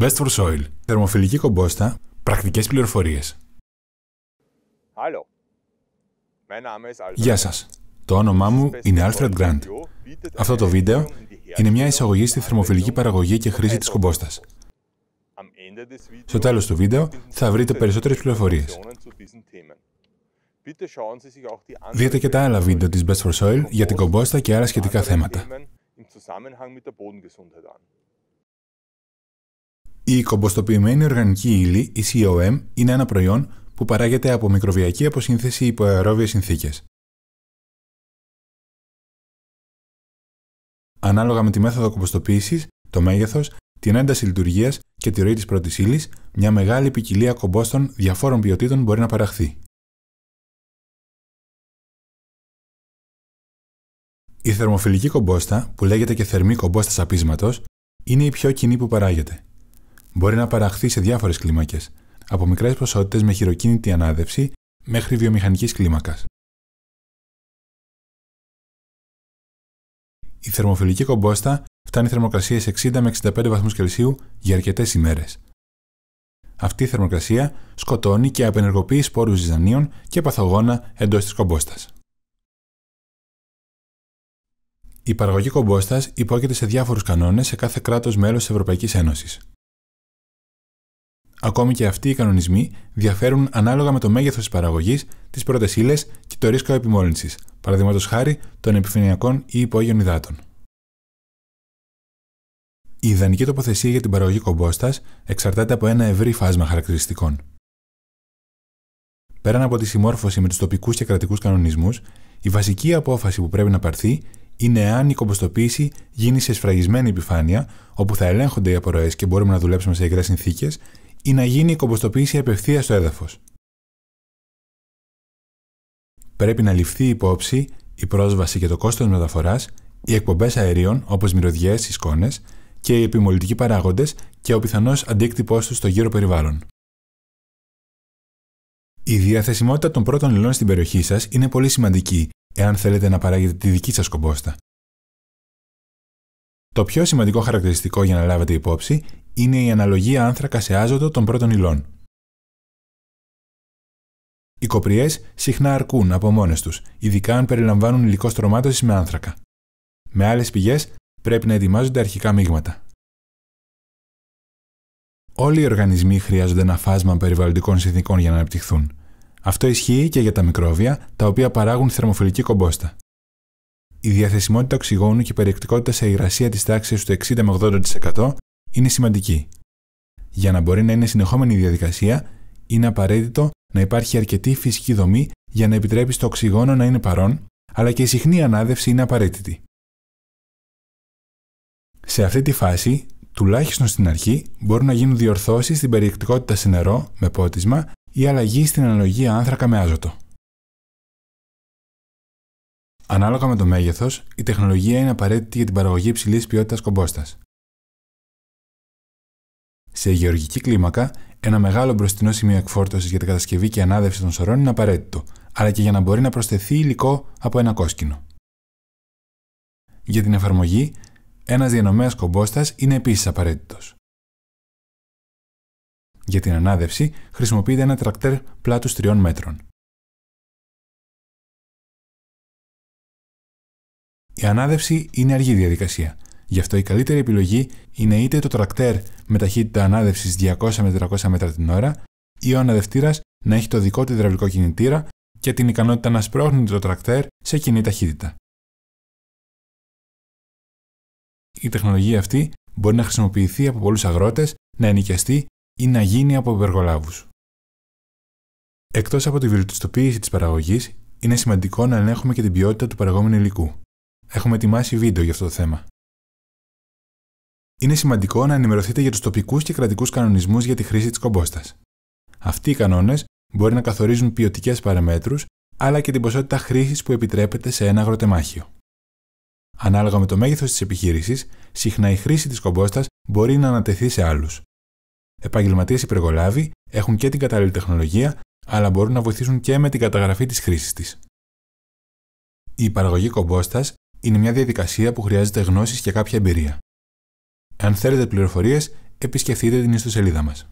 Best for Soil. Θερμοφιλική κομπόστα. πρακτικές πληροφορίες. Γεια σας. Το όνομά μου είναι Alfred Grant. Αυτό το βίντεο είναι μια εισαγωγή στη θερμοφιλική παραγωγή και χρήση της κομπόστα. Στο τέλος του βίντεο θα βρείτε περισσότερες πληροφορίες. Δείτε και τα άλλα βίντεο της Best for Soil για την κομπόστα και άλλα σχετικά θέματα. Η κομποστοποιημένη οργανική ύλη, η COM, είναι ένα προϊόν που παράγεται από μικροβιακή αποσύνθεση υπό αερόβιες συνθήκες. Ανάλογα με τη μέθοδο κομποστοποίησης, το μέγεθος, την ένταση λειτουργίας και τη ροή της πρώτης ύλης, μια μεγάλη ποικιλία κομπόστων διαφόρων ποιοτήτων μπορεί να παραχθεί. Η θερμοφιλική κομπόστα, που λέγεται και θερμή κομπόστα σαπίσματος, είναι η πιο κοινή που παράγεται μπορεί να παραχθεί σε διάφορες κλίμακες, από μικρές ποσότητες με χειροκίνητη ανάδευση μέχρι βιομηχανικής κλίμακας. Η θερμοφιλική κομπόστα φτάνει θερμοκρασίες 60 με 65 βαθμούς Κελσίου για αρκετές ημέρες. Αυτή η θερμοκρασία σκοτώνει και απενεργοποιεί σπόρους ζυζανίων και παθογόνα εντός της κομπόστα. Η παραγωγή κομπόστα υπόκειται σε διάφορους κανόνες σε κάθε κράτος μέλος της Ευρωπαϊκής Ένωσης. Ακόμη και αυτοί οι κανονισμοί διαφέρουν ανάλογα με το μέγεθος της παραγωγής, τις πρώτες ύλες και το ρίσκο επιμόλυνσης, παραδείγματος χάρη των επιφανειακών ή υπόγειων υδάτων. Η ιδανική τοποθεσία για την παραγωγή κομπόστα εξαρτάται από ένα ευρύ φάσμα χαρακτηριστικών. Πέραν από τη συμμόρφωση με τους τοπικούς και κρατικούς κανονισμούς, η βασική απόφαση που πρέπει να πάρθει είναι αν η κομποστοποίηση γίνει σε σφραγισμένη επιφάνεια, όπου θα ελέγχονται οι απορροές και μπορούμε να δουλέψουμε σε υγρέ συνθήκες, ή να γίνει η κομποστοποίηση απευθείας στο έδαφος. Πρέπει να ληφθεί υπόψη η πρόσβαση και το κόστος μεταφοράς, οι εκπομπές αερίων όπως μυρωδιές ή σκόνε και οι επιμολυτικοί παράγοντες και ο πιθανός αντίκτυπός τους στο γύρο περιβάλλον. Η διαθεσιμότητα των πρώτων υλών στην περιοχή σας είναι πολύ σημαντική εάν θέλετε να παράγετε τη δική σας κομπόστα. Το πιο σημαντικό χαρακτηριστικό για να λάβετε υπόψη είναι η αναλογία άνθρακα σε άζωτο των πρώτων υλών. Οι κοπριές συχνά αρκούν από μόνες τους, ειδικά αν περιλαμβάνουν υλικό στρωμάτωσης με άνθρακα. Με άλλες πηγές πρέπει να ετοιμάζονται αρχικά μείγματα. Όλοι οι οργανισμοί χρειάζονται ένα φάσμα περιβαλλοντικών συνθήκων για να αναπτυχθούν. Αυτό ισχύει και για τα μικρόβια, τα οποία παράγουν θερμοφιλική κομπόστα. Η διαθεσιμότητα οξυγόνου και η περιεκτικότητα σε υγρασία της τάξης του 60 με 80% είναι σημαντική. Για να μπορεί να είναι συνεχόμενη η διαδικασία, είναι απαραίτητο να υπάρχει αρκετή φυσική δομή για να επιτρέπει στο οξυγόνο να είναι παρόν, αλλά και η συχνή ανάδευση είναι απαραίτητη. Σε αυτή τη φάση, τουλάχιστον στην αρχή, μπορούν να γίνουν διορθώσεις στην περιεκτικότητα σε νερό με πότισμα ή αλλαγή στην αναλογία άνθρακα με άζωτο. Ανάλογα με το μέγεθος, η τεχνολογία είναι απαραίτητη για την παραγωγή υψηλής ποιότητας κομπόστας. Σε γεωργική κλίμακα, ένα μεγάλο μπροστινό σημείο εκφόρτωσης για την κατασκευή και ανάδευση των σωρών είναι απαραίτητο, αλλά και για να μπορεί να προσθεθεί υλικό από ένα κόσκινο. Για την εφαρμογή, ένας διανομέας κομπόστα είναι επίσης απαραίτητος. Για την ανάδευση χρησιμοποιείται ένα τρακτέρ πλάτους 3 μέτρων. Η ανάδευση είναι αργή διαδικασία, Γι' αυτό η καλύτερη επιλογή είναι είτε το τρακτέρ με ταχύτητα ανάδευσης 200 με 300 μέτρα την ώρα, ή ο αναδευτήρας να έχει το δικό του υδραυλικό κινητήρα και την ικανότητα να σπρώχνει το τρακτέρ σε κοινή ταχύτητα. Η τεχνολογία αυτή μπορεί να χρησιμοποιηθεί από πολλούς αγρότες, να ενοικιαστεί ή να γίνει από υπεργολάβους. Εκτός από τη βελτιστοποίηση της παραγωγής, είναι σημαντικό να ελέγχουμε και την ποιότητα του παραγόμενου υλικού. Έχουμε ετοιμάσει βίντεο για αυτό το θέμα. Είναι σημαντικό να ενημερωθείτε για τους τοπικούς και κρατικούς κανονισμούς για τη χρήση της κομπόστα. Αυτοί οι κανόνες μπορεί να καθορίζουν ποιοτικές παραμέτρους αλλά και την ποσότητα χρήσης που επιτρέπεται σε ένα αγροτεμάχιο. Ανάλογα με το μέγεθος της επιχείρησης, συχνά η χρήση της κομπόστα μπορεί να ανατεθεί σε άλλους. Επαγγελματίες υπεργολάβοι έχουν και την κατάλληλη τεχνολογία, αλλά μπορούν να βοηθήσουν και με την καταγραφή της χρήσης της. Η παραγωγή κομπόστα είναι μια διαδικασία που χρειάζεται γνώσει και κάποια εμπειρία. Αν θέλετε πληροφορίες, επισκεφτείτε την ιστοσελίδα μας.